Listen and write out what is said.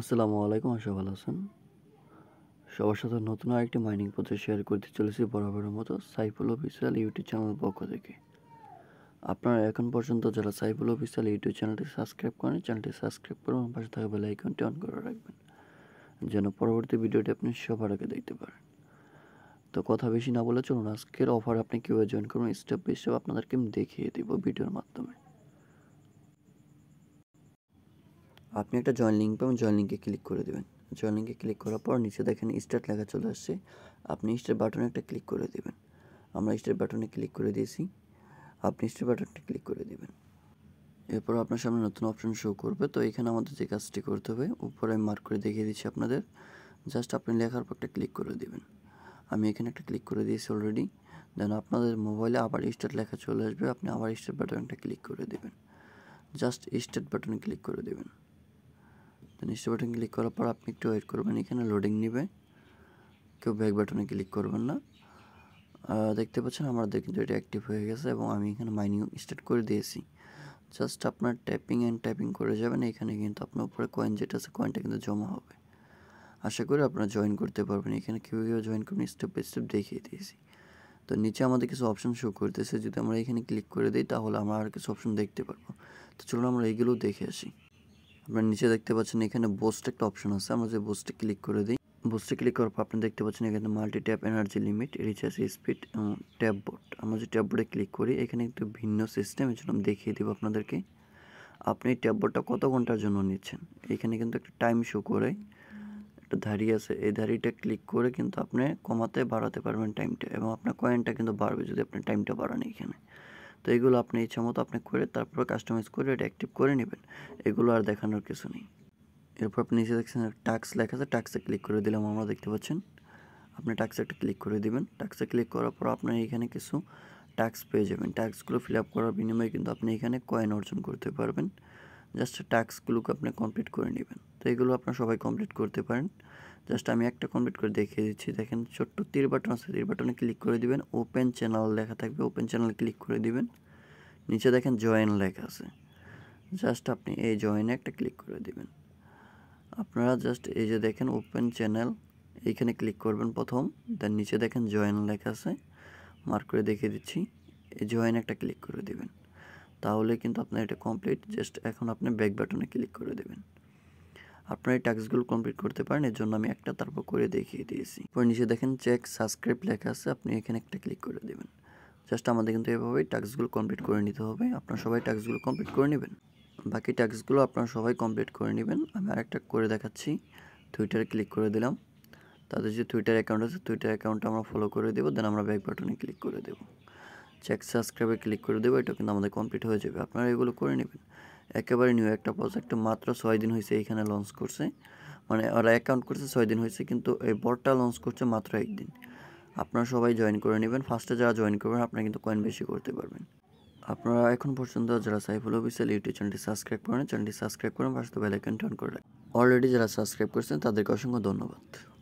আসসালামু আলাইকুম আশা ভালো আছেন সবার সাথে নতুন আরেকটি মাইনিং পথে শেয়ার করতে চলেছি বরাবরের মতো সাইফুল অফিসিয়াল ইউটিউব চ্যানেল পক্ষ থেকে আপনারা এখন পর্যন্ত যারা সাইফুল অফিসিয়াল ইউটিউব চ্যানেলটি সাবস্ক্রাইব করেন চ্যানেলটি সাবস্ক্রাইব করুন এবং পাশে থাকা বেল আইকনটি অন করে রাখবেন যেন পরবর্তী ভিডিওটি আপনি সবার আগে দেখতে পারেন তো কথা বেশি না বলে চলুন আজকের অফার আপনি কীভাবে জয়েন করুন স্টেপ বাই স্টেপ আপনাদেরকে আমি দেখিয়ে দেবো ভিডিওর মাধ্যমে আপনি একটা জয়েন লিঙ্ক পাবেন জয়েন লিঙ্কে ক্লিক করে দেবেন জয়েন লিঙ্কে ক্লিক করার পর নিচে দেখেন স্টার্ট লেখা চলে আসছে আপনি স্টার বাটনে একটা ক্লিক করে দেবেন আমরা স্টার বাটনে ক্লিক করে দিয়েছি আপনি স্টার বাটনটা ক্লিক করে দেবেন এরপর আপনার সামনে নতুন অপশন শো করবে তো এখানে আমাদের যে কাজটি করতে হবে উপরে আমি মার্ক করে দেখিয়ে দিচ্ছি আপনাদের জাস্ট আপনি লেখার পর একটা ক্লিক করে দেবেন আমি এখানে একটা ক্লিক করে দিয়েছি অলরেডি দেন আপনাদের মোবাইলে আবার স্টার্ট লেখা চলে আসবে আপনি আবার স্টার্ট বাটনটা ক্লিক করে দেবেন জাস্ট স্টার্ট বাটনে ক্লিক করে দেবেন নিচে বাটন ক্লিক করার পর আপনি একটু ওয়েট করবেন এখানে লোডিং নেবে কেউ ব্যাক বাটনে ক্লিক করবেন না দেখতে পাচ্ছেন আমাদের কিন্তু এটা অ্যাক্টিভ হয়ে গেছে এবং আমি এখানে মাইনিং স্টার্ট করে দিয়েছি জাস্ট আপনার ট্যাপিং অ্যান্ড ট্যাপিং করে যাবেন এখানে কিন্তু আপনার উপরে কয়েন যেটা আছে কয়েনটা কিন্তু জমা হবে আশা করি আপনারা জয়েন করতে পারবেন এখানে কীভাবে কীভাবে জয়েন করবেন স্টেপ বাই স্টেপ দেখিয়ে দিয়েছি তো নিচে আমাদের কিছু অপশন শো করতেছে যদি আমরা এখানে ক্লিক করে দিই তাহলে আমরা আর কিছু অপশন দেখতে পারবো তো চলুন আমরা এইগুলোও দেখে আসি আপনার নিচে দেখতে পাচ্ছেন এখানে বোস্ট একটা অপশন আছে আমরা যে বোস্টে ক্লিক করে দিই বোস্টে ক্লিক করার পর আপনি দেখতে পাচ্ছেন এখানে multi tap energy limit recharge speed এবং ট্যাব বোর্ড আমরা যে ট্যাব বোর্ডে ক্লিক করি এখানে একটু ভিন্ন সিস্টেম এর জন্য আমি দেখিয়ে দেবো আপনাদেরকে আপনি ট্যাব বোর্ডটা কত ঘন্টার জন্য নিচ্ছেন এখানে কিন্তু একটা টাইম শো করে একটা ধাড়ি আছে এই ধাড়িটা ক্লিক করে কিন্তু আপনি কমাতে বাড়াতে পারবেন টাইমটা এবং আপনার কয়েনটা কিন্তু বাড়বে যদি আপনি টাইমটা বাড়ান এখানে তো এগুলো আপনি ইচ্ছা মতো আপনি করে তারপর কাস্টমাইজ করে এটা অ্যাক্টিভ করে নেবেন এগুলো আর দেখানোর কিছু নেই এরপর আপনি নিচে দেখছেন টাক্স লেখা আছে টাক্সে ক্লিক করে দিলাম আমরা দেখতে পাচ্ছেন আপনি টাক্সে একটা ক্লিক করে দিবেন টাক্সে ক্লিক করার পর আপনি এখানে কিছু ট্যাক্স পেয়ে যাবেন ট্যাক্সগুলো ফিল আপ করার বিনিময়ে কিন্তু আপনি এখানে কয়েন অর্জন করতে পারবেন জাস্ট ট্যাক্সগুলোকে আপনি কমপ্লিট করে নেবেন তো এগুলো আপনার সবাই কমপ্লিট করতে পারেন জাস্ট আমি একটা কমপ্লিট করে দেখিয়ে দিচ্ছি দেখেন ছোট্ট তীর বাটন আছে তীর বাটনে ক্লিক করে দিবেন ওপেন চ্যানেল লেখা থাকবে ওপেন চ্যানেল ক্লিক করে দিবেন নিচে দেখেন জয়েন লেখা আছে জাস্ট আপনি এই জয়েনে একটা ক্লিক করে দিবেন আপনারা জাস্ট এই যে দেখেন ওপেন চ্যানেল এইখানে ক্লিক করবেন প্রথম দেন নিচে দেখেন জয়েন লেখা আছে মার্ক করে দেখিয়ে দিচ্ছি এই জয়েন একটা ক্লিক করে দিবেন তাহলে কিন্তু আপনার এটা কমপ্লিট জাস্ট এখন আপনি ব্যাক বাটনে ক্লিক করে দেবেন আপনারা এই টাস্কগুলো কমপ্লিট করতে পারেন এর জন্য আমি একটা তারপর করে দেখিয়ে দিয়েছি পরে নিচে দেখেন চেক সাবস্ক্রাইব লেখা আছে আপনি এখানে একটা ক্লিক করে দেবেন জাস্ট আমাদের কিন্তু এভাবেই টাস্কগুলো কমপ্লিট করে নিতে হবে আপনারা সবাই টাস্কগুলো কমপ্লিট করে নেবেন বাকি টাস্কগুলো আপনারা সবাই কমপ্লিট করে নেবেন আমি আরেকটা করে দেখাচ্ছি টুইটারে ক্লিক করে দিলাম তাদের যে টুইটার অ্যাকাউন্ট আছে টুইটার অ্যাকাউন্টটা আমরা ফলো করে দেবো দেন আমরা ব্যাক বাটনে ক্লিক করে দেবো চেক সাবস্ক্রাইবে ক্লিক করে দেবো এটা কিন্তু আমাদের কমপ্লিট হয়ে যাবে আপনারা এগুলো করে নেবেন একেবারে নিউ একটা প্রজেক্ট মাত্র ছয় দিন হয়েছে এইখানে লঞ্চ করছে মানে ওরা অ্যাকাউন্ট করছে ছয় দিন হয়েছে কিন্তু এই বোর্ডটা লঞ্চ করছে মাত্র একদিন আপনারা সবাই জয়েন করে নেবেন ফার্স্টে যারা জয়েন করবেন আপনারা কিন্তু কয়েন বেশি করতে পারবেন আপনারা এখন পর্যন্ত যারা সাইফুল অফিসিয়াল ইউটিউব চ্যানেলটি সাবস্ক্রাইব করেন চ্যানেলটি সাবস্ক্রাইব করেন ফার্স্ট বেলাইকন টার্ন করে অলরেডি যারা সাবস্ক্রাইব করেছেন তাদেরকে অসংখ্য ধন্যবাদ